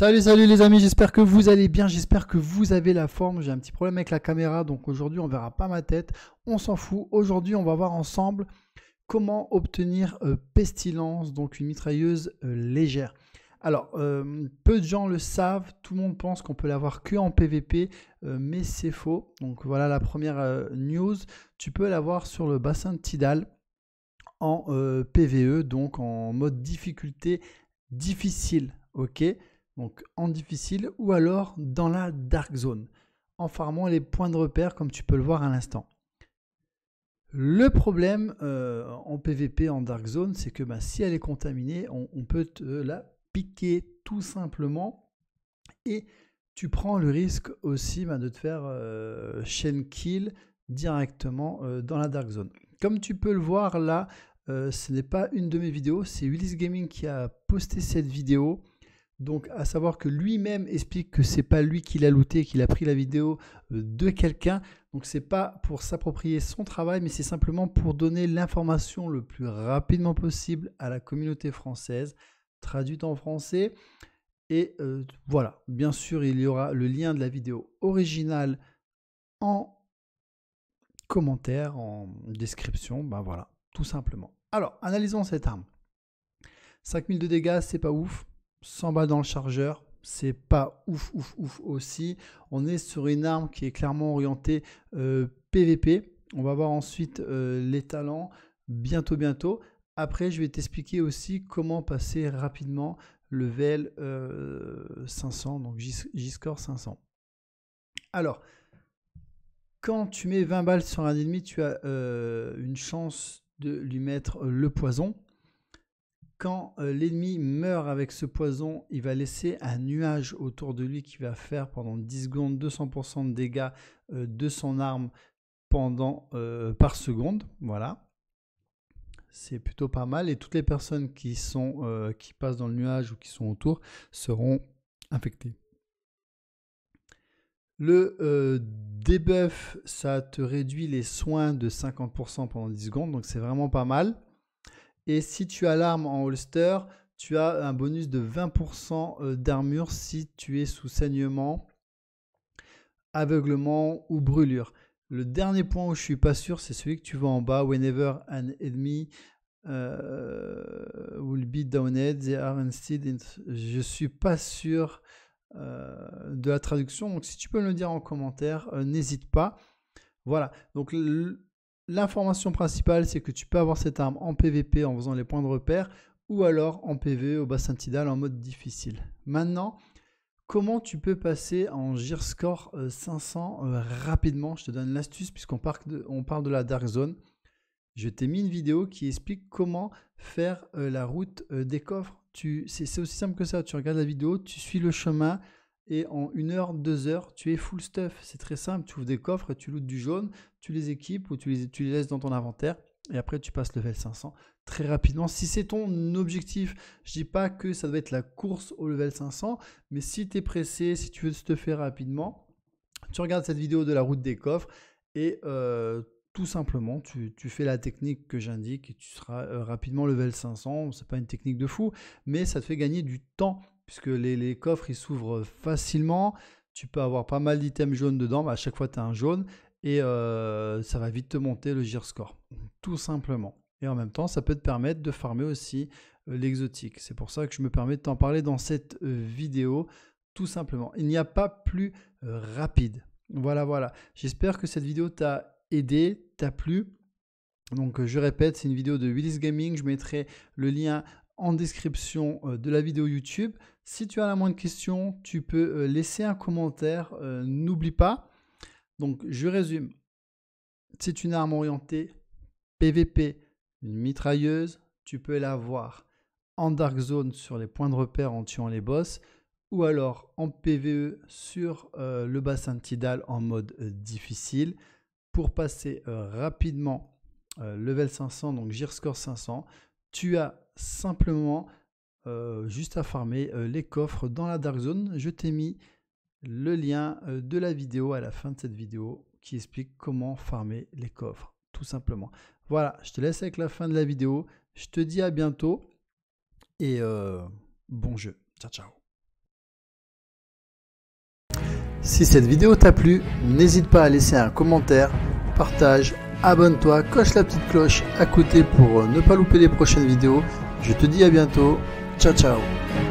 Salut, salut les amis, j'espère que vous allez bien, j'espère que vous avez la forme. J'ai un petit problème avec la caméra, donc aujourd'hui on verra pas ma tête, on s'en fout. Aujourd'hui on va voir ensemble comment obtenir euh, Pestilence, donc une mitrailleuse euh, légère. Alors, euh, peu de gens le savent, tout le monde pense qu'on peut l'avoir que en PVP, mais c'est faux. Donc voilà la première news, tu peux l'avoir sur le bassin de Tidal en PVE, donc en mode difficulté difficile, ok en difficile ou alors dans la dark zone, en farmant les points de repère comme tu peux le voir à l'instant. Le problème euh, en PVP, en dark zone, c'est que bah, si elle est contaminée, on, peut te la piquer tout simplement et tu prends le risque aussi bah, de te faire euh, chain kill directement euh, dans la dark zone. Comme tu peux le voir là, ce n'est pas une de mes vidéos, c'est Willis Gaming qui a posté cette vidéo. Donc, à savoir que lui-même explique que c'est pas lui qui l'a looté, qu'il a pris la vidéo euh, de quelqu'un. Donc, c'est pas pour s'approprier son travail, mais c'est simplement pour donner l'information le plus rapidement possible à la communauté française, traduite en français. Et euh, voilà, bien sûr, il y aura le lien de la vidéo originale en commentaire, en description. Ben voilà, tout simplement. Alors, analysons cette arme. 5000 de dégâts, c'est pas ouf. 100 balles dans le chargeur, c'est pas ouf, ouf, ouf aussi. On est sur une arme qui est clairement orientée PVP. Euh, On va voir ensuite euh, les talents bientôt, bientôt. Après, je vais t'expliquer aussi comment passer rapidement level euh, 500, donc J-score 500. Alors, quand tu mets 20 balles sur un ennemi, tu as euh, une chance de lui mettre le poison. Quand euh, l'ennemi meurt avec ce poison, il va laisser un nuage autour de lui qui va faire pendant 10 secondes 200% de dégâts euh, de son arme pendant, euh, par seconde. Voilà c'est plutôt pas mal. Et toutes les personnes qui, sont, qui passent dans le nuage ou qui sont autour seront infectées. Le debuff, ça te réduit les soins de 50% pendant 10 secondes, donc c'est vraiment pas mal. Et si tu as l'arme en holster, tu as un bonus de 20% euh, d'armure si tu es sous saignement, aveuglement ou brûlure. Le dernier point où je suis pas sûr, c'est celui que tu vois en bas. Whenever an enemy euh, will be downed, they are instead. Je suis pas sûr euh, de la traduction. Donc si tu peux me le dire en commentaire, n'hésite pas. Voilà. Donc L'information principale, c'est que tu peux avoir cette arme en PVP en faisant les points de repère ou alors en PV e au bassin tidal en mode difficile. Maintenant, comment tu peux passer en GirScore euh, 500 euh, rapidement Je te donne l'astuce puisqu'on parle, parle de la Dark Zone. Je t'ai mis une vidéo qui explique comment faire euh, la route des coffres. C'est aussi simple que ça. Tu regardes la vidéo, tu suis le chemin, et en une heure, deux heures, tu es full stuff. C'est très simple, tu ouvres des coffres, tu loutes du jaune, tu les équipes ou tu les, tu laisses dans ton inventaire et après tu passes level 500 très rapidement. Si c'est ton objectif, je dis pas que ça doit être la course au level 500, mais si tu es pressé, si tu veux te faire rapidement, tu regardes cette vidéo de la route des coffres et euh, tout simplement, tu, fais la technique que j'indique et tu seras euh, rapidement level 500. n'est pas une technique de fou, mais ça te fait gagner du temps puisque les, coffres ils s'ouvrent facilement. Tu peux avoir pas mal d'items jaunes dedans, mais à chaque fois tu as un jaune et euh, ça va vite te monter le gear tout simplement. Et en même temps, ça peut te permettre de farmer aussi euh, l'exotique. C'est pour ça que je me permets de t'en parler dans cette euh, vidéo, tout simplement. Il n'y a pas plus rapide. Voilà, voilà. J'espère que cette vidéo t'a aidé, t'a plu. Donc je répète, c'est une vidéo de Willis Gaming. Je mettrai le lien en description de la vidéo YouTube. Si tu as la moindre question, tu peux euh, laisser un commentaire. Euh, n'oublie pas. Donc, je résume. C'est une arme orientée PVP, une mitrailleuse. Tu peux l'avoir en Dark Zone sur les points de repère en tuant les boss ou alors en PVE sur euh, le bassin Tidal en mode difficile pour passer rapidement level 500, donc JirScore 500. Tu as simplement euh, juste à farmer euh, les coffres dans la Dark Zone. Je t'ai mis le lien euh, de la vidéo à la fin de cette vidéo qui explique comment farmer les coffres, tout simplement. Voilà, je te laisse avec la fin de la vidéo. Je te dis à bientôt et bon jeu. Ciao, ciao. Si cette vidéo t'a plu, n'hésite pas à laisser un commentaire, partage, abonne-toi, coche la petite cloche à côté pour ne pas louper les prochaines vidéos. Je te dis à bientôt. Tchau, tchau.